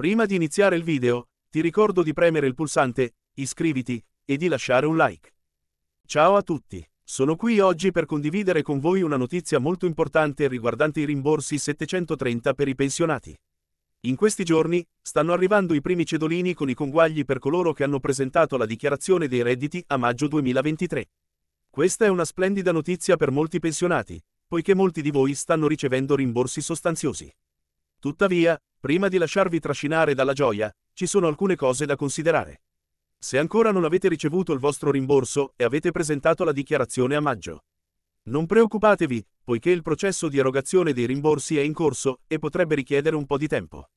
Prima di iniziare il video, ti ricordo di premere il pulsante iscriviti e di lasciare un like. Ciao a tutti, sono qui oggi per condividere con voi una notizia molto importante riguardante i rimborsi 730 per i pensionati. In questi giorni stanno arrivando i primi cedolini con i conguagli per coloro che hanno presentato la dichiarazione dei redditi a maggio 2023. Questa è una splendida notizia per molti pensionati, poiché molti di voi stanno ricevendo rimborsi sostanziosi. Tuttavia, prima di lasciarvi trascinare dalla gioia, ci sono alcune cose da considerare. Se ancora non avete ricevuto il vostro rimborso e avete presentato la dichiarazione a maggio. Non preoccupatevi, poiché il processo di erogazione dei rimborsi è in corso e potrebbe richiedere un po' di tempo.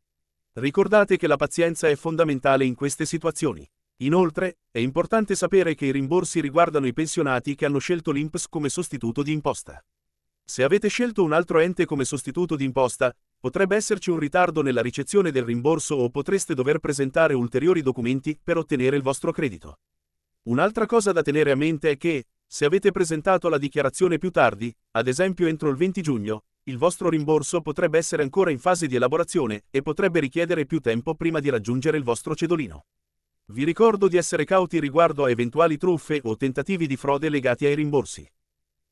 Ricordate che la pazienza è fondamentale in queste situazioni. Inoltre, è importante sapere che i rimborsi riguardano i pensionati che hanno scelto l'INPS come sostituto di imposta. Se avete scelto un altro ente come sostituto di imposta, Potrebbe esserci un ritardo nella ricezione del rimborso o potreste dover presentare ulteriori documenti per ottenere il vostro credito. Un'altra cosa da tenere a mente è che, se avete presentato la dichiarazione più tardi, ad esempio entro il 20 giugno, il vostro rimborso potrebbe essere ancora in fase di elaborazione e potrebbe richiedere più tempo prima di raggiungere il vostro cedolino. Vi ricordo di essere cauti riguardo a eventuali truffe o tentativi di frode legati ai rimborsi.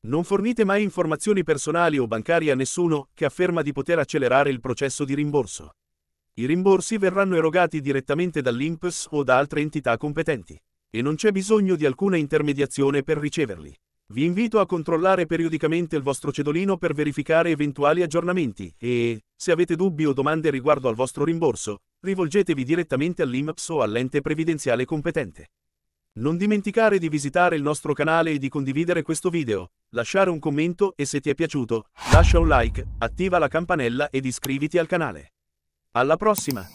Non fornite mai informazioni personali o bancarie a nessuno che afferma di poter accelerare il processo di rimborso. I rimborsi verranno erogati direttamente dall'INPS o da altre entità competenti e non c'è bisogno di alcuna intermediazione per riceverli. Vi invito a controllare periodicamente il vostro cedolino per verificare eventuali aggiornamenti e, se avete dubbi o domande riguardo al vostro rimborso, rivolgetevi direttamente all'IMPS o all'ente previdenziale competente. Non dimenticare di visitare il nostro canale e di condividere questo video, lasciare un commento e se ti è piaciuto, lascia un like, attiva la campanella ed iscriviti al canale. Alla prossima!